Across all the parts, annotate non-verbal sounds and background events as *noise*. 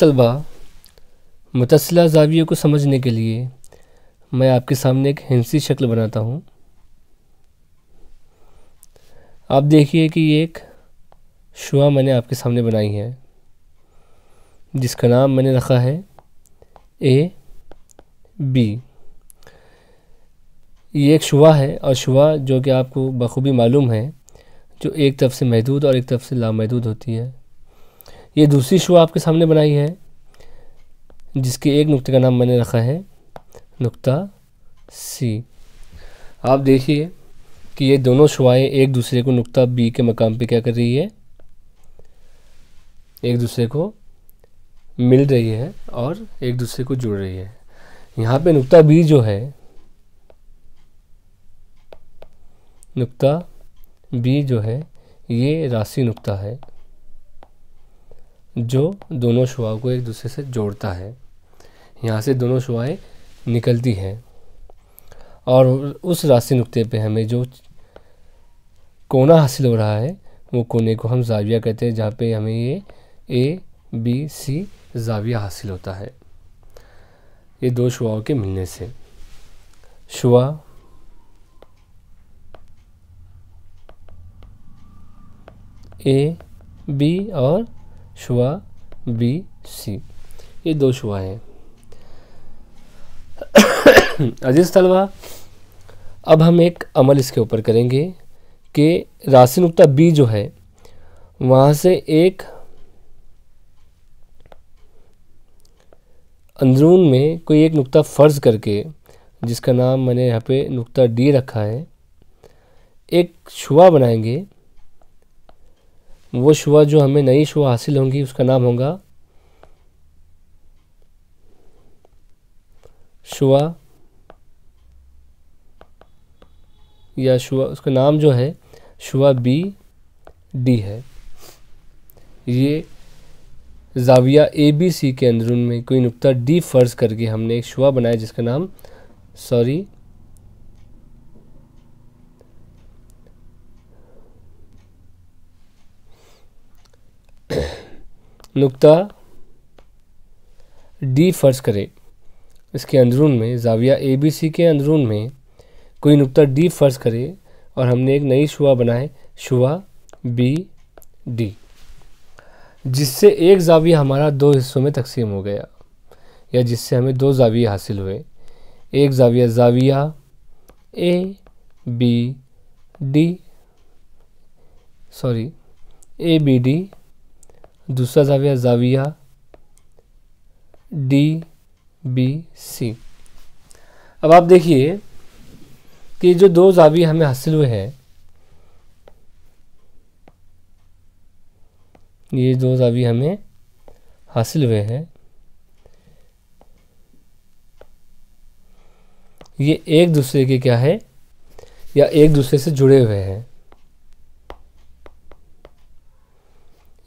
तलबा मुतसला जावियों को समझने के लिए मैं आपके सामने एक हिंसी शक्ल बनाता हूँ आप देखिए कि ये एक शुआ मैंने आपके सामने बनाई है जिसका नाम मैंने रखा है ए बी ये एक शुआ है और शुआ जो कि आपको बखूबी मालूम है जो एक तरफ से महदूद और एक तरफ से लामहदूद होती है ये दूसरी शो आपके सामने बनाई है जिसके एक नुक्ते का नाम मैंने रखा है नुक्ता सी आप देखिए कि ये दोनों शुआएँ एक दूसरे को नुक्ता बी के मकाम पे क्या कर रही है एक दूसरे को मिल रही है और एक दूसरे को जुड़ रही है यहाँ पे नुक्ता बी जो है नुक्ता बी जो है ये राशि नुक्ता है जो दोनों शुआ को एक दूसरे से जोड़ता है यहाँ से दोनों शुआएँ निकलती हैं और उस राशि नुक्ते पे हमें जो कोना हासिल हो रहा है वो कोने को हम जाविया कहते हैं जहाँ पे हमें ये ए बी सी जाविया हासिल होता है ये दो शुआओं के मिलने से शुआ ए बी और शुआ बी सी ये दो शुआ हैं *coughs* अजीज तलबा अब हम एक अमल इसके ऊपर करेंगे कि राशि नुकता बी जो है वहाँ से एक अंदरून में कोई एक नुकता फ़र्ज करके जिसका नाम मैंने यहाँ पे नुकता डी रखा है एक शुआ बनाएंगे वो शुआ जो हमें नई शुआ हासिल होंगी उसका नाम होगा शुआ या शुआ उसका नाम जो है शुआ बी डी है ये जाविया ए बी सी के अंदरून में कोई नुकता डी फर्ज करके हमने एक शुआ बनाया जिसका नाम सॉरी नुकता डी फर्ज करें इसके अंदरून में जाविया ए बी सी के अंदरून में कोई नुकता डी फर्ज करे और हमने एक नई शुआ बनाए शुआ बी डी जिससे एक जाविया हमारा दो हिस्सों में तकसीम हो गया या जिससे हमें दो जाविये हासिल हुए एक जाविया जाविया A B D sorry A B D दूसरा जाविया जाविया डी बी सी अब आप देखिए कि जो दो जाविया हमें हासिल हुए हैं ये दो जावी हमें हासिल हुए हैं ये एक दूसरे के क्या है या एक दूसरे से जुड़े हुए हैं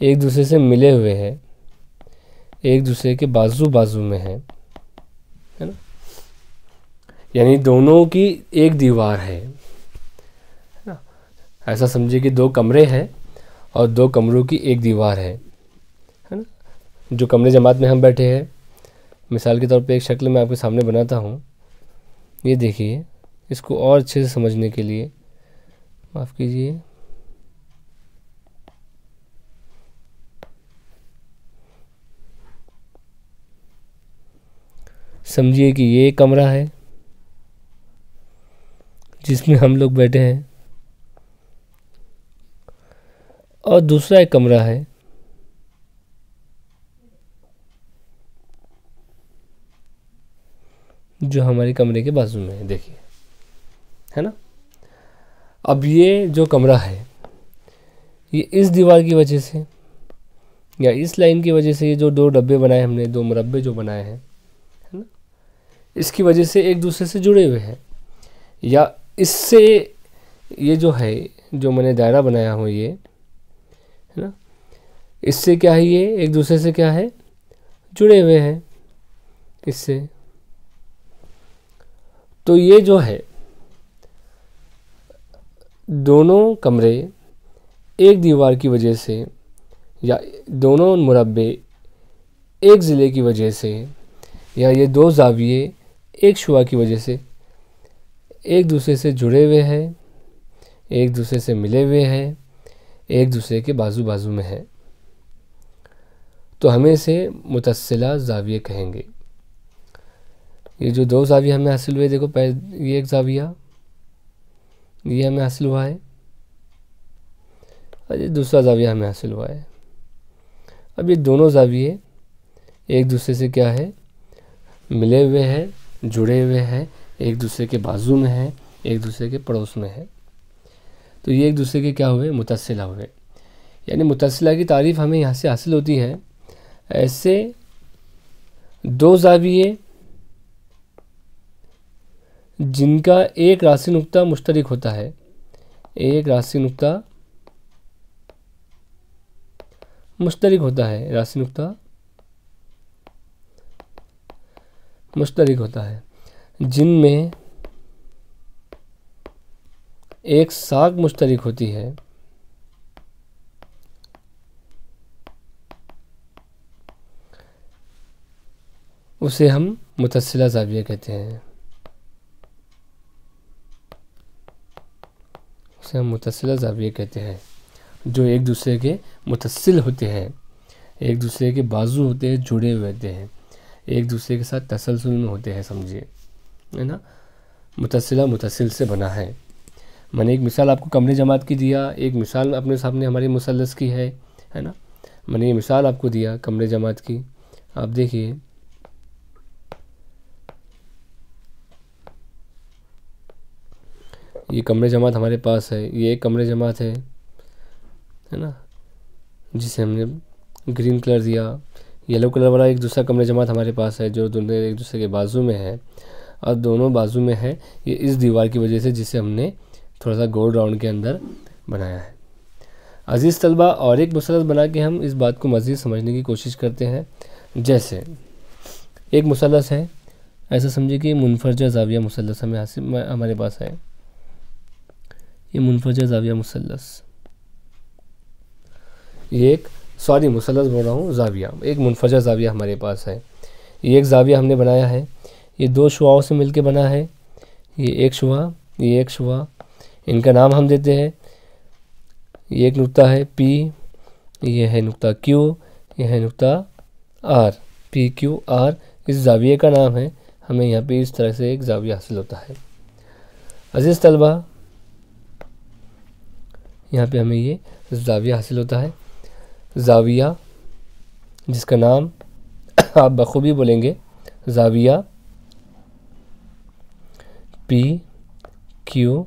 एक दूसरे से मिले हुए हैं एक दूसरे के बाजू बाजू में है है ना यानी दोनों की एक दीवार है ना ऐसा समझिए कि दो कमरे हैं और दो कमरों की एक दीवार है है ना जो कमरे जमात में हम बैठे हैं मिसाल के तौर पे एक शक्ल मैं आपके सामने बनाता हूँ ये देखिए इसको और अच्छे से समझने के लिए माफ़ कीजिए समझिए कि ये कमरा है जिसमें हम लोग बैठे हैं और दूसरा एक कमरा है जो हमारे कमरे के बाजू में है देखिए है ना अब ये जो कमरा है ये इस दीवार की वजह से या इस लाइन की वजह से ये जो दो डब्बे बनाए हमने दो मुरब्बे जो बनाए हैं इसकी वजह से एक दूसरे से जुड़े हुए हैं या इससे ये जो है जो मैंने दायरा बनाया हूँ ये है ना इससे क्या है ये एक दूसरे से क्या है जुड़े हुए हैं इससे तो ये जो है दोनों कमरे एक दीवार की वजह से या दोनों मुरबे एक ज़िले की वजह से या ये दो जाविये एक शुआ की वजह से एक दूसरे से जुड़े हुए हैं एक दूसरे से मिले हुए हैं एक दूसरे के बाजू बाजू में हैं तो हमें इसे मुतसला जाविये कहेंगे ये जो दो जाविया हमें हासिल हुए देखो पहले ये एक जाविया ये हमें हासिल हुआ है और ये दूसरा जाविया हमें हासिल हुआ है अब ये दोनों जाविये एक दूसरे से क्या है मिले हुए हैं जुड़े हुए हैं एक दूसरे के बाजू में हैं एक दूसरे के पड़ोस में है तो ये एक दूसरे के क्या हुए मुतसिला हुए यानी मुतसिला की तारीफ हमें यहाँ से हासिल होती है ऐसे दो जाविये जिनका एक राशि नुकता मुश्तरक होता है एक राशि नुकता मुश्तरक होता है राशि नुकता मुश्तरक होता है जिनमें एक साग मुश्तरक होती है उसे हम मुतसिला जाविया कहते हैं उसे हम मुतसिला जाविया कहते हैं जो एक दूसरे के मुतसिल होते हैं एक दूसरे के बाजू होते हैं जुड़े हुए होते हैं एक दूसरे के साथ तसलसल में होते हैं समझिए है ना मुतसला मुतसिल से बना है मैंने एक मिसाल आपको कमरे जमात की दिया एक मिसाल अपने सामने हमारे मुसलस की है है ना मैंने ये मिसाल आपको दिया कमरे जमात की आप देखिए ये कमरे जमात हमारे पास है ये एक कमरे जमात है है ना जिसे हमने ग्रीन कलर दिया येलो कलर वाला एक दूसरा कमरे जमात हमारे पास है जो दोनों एक दूसरे के बाजू में है और दोनों बाजू में है ये इस दीवार की वजह से जिसे हमने थोड़ा सा गोल राउंड के अंदर बनाया है अजीज़ तलबा और एक मुसरत बना के हम इस बात को मज़ीद समझने की कोशिश करते हैं जैसे एक मुसलस है ऐसा समझिए कि मुनफरजा जाविया मुसलस हमें हासिल हमारे पास है ये मुनफरजा जाविया मुसलस ये एक सॉरी मुसलस बोल रहा हूँ जाविया एक मुनफजा जाविया हमारे पास है ये एक जाविया हमने बनाया है ये दो शुआओं से मिलके बना है ये एक शुआ ये एक शुआ इनका नाम हम देते हैं ये एक नुकता है पी ये है नुकता क्यू ये है नुकता आर पी क्यू आर इस जाविये का नाम है हमें यहाँ पे इस तरह से एक जाविया हासिल होता है अज़ीज़ तलबा यहाँ पे हमें ये जाविया हासिल होता है जाविया जिसका नाम आप बखूबी बोलेंगे जाविया पी क्यू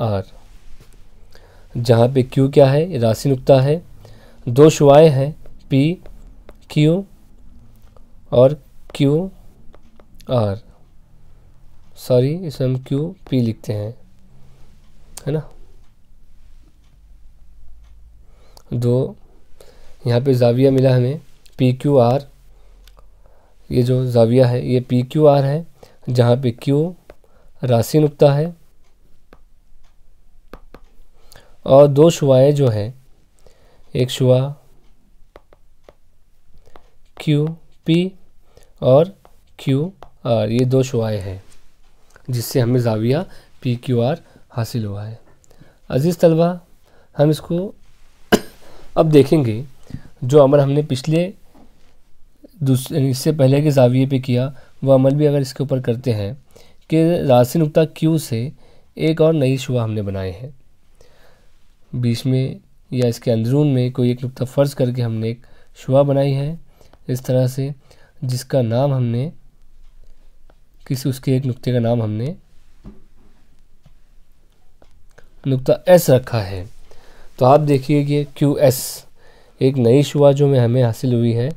आर जहाँ पे क्यू क्या है राशि नुकता है दो शुआएँ हैं पी क्यू और क्यू आर सॉरी इसे हम क्यू पी लिखते हैं है ना दो यहाँ पे जाविया मिला हमें पी क्यू आर ये जो जाविया है ये पी क्यू आर है जहाँ पे क्यू राशि नुकता है और दो शुआएँ जो हैं एक शुआ क्यू पी और क्यू आर ये दो शुआएँ हैं जिससे हमें जाविया पी क्यू आर हासिल हुआ है अजीज़ तलबा हम इसको *coughs* अब देखेंगे जो अमल हमने पिछले दूसरे इससे पहले के जाविये पे किया वो अमल भी अगर इसके ऊपर करते हैं कि राशि नुकता क्यू से एक और नई शुबा हमने बनाए हैं बीच में या इसके अंदरून में कोई एक नुकता फ़र्ज करके हमने एक शुबा बनाई है इस तरह से जिसका नाम हमने किसी उसके एक नुक्ते का नाम हमने नुकता एस रखा है तो आप देखिए कि क्यू एस एक नई शुआ जो में हमें हासिल हुई है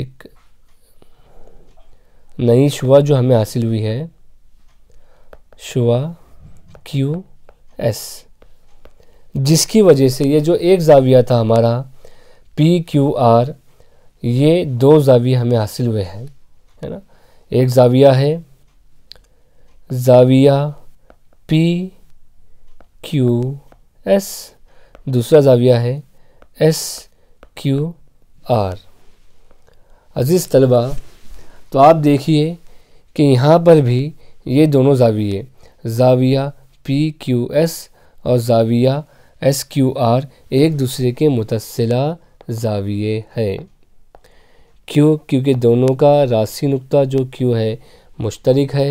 एक नई शुआ जो हमें हासिल हुई है शुआ क्यू एस जिसकी वजह से ये जो एक जाविया था हमारा पी क्यू आर ये दो जाविये हमें हासिल हुए हैं है ना एक जाविया है जाविया पी क्यू एस दूसरा जाविया है एस क्यू आर अज़ीज़ तलबा तो आप देखिए कि यहाँ पर भी ये दोनों जाविये जाविया पी क्यू एस और जाविया एस क्यू आर एक दूसरे के मुतसला जाविये हैं क्यों क्योंकि दोनों का राशि नुकता जो क्यों है मुश्तरक है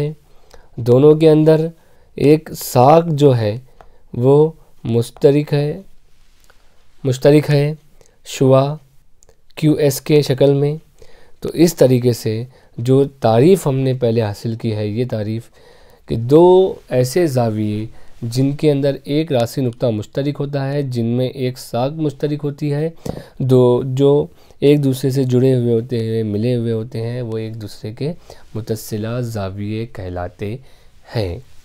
दोनों के अंदर एक साख जो है वो मुश्तरक है मुश्तरक है शुआ क्यू एस के शक्ल में तो इस तरीके से जो तारीफ़ हमने पहले हासिल की है ये तारीफ़ कि दो ऐसे जाविये जिनके अंदर एक राशि नुकता मुश्तरक होता है जिनमें एक साग मुश्तरक होती है दो जो एक दूसरे से जुड़े हुए होते हैं मिले हुए होते हैं वो एक दूसरे के मुतसला जाविए कहलाते हैं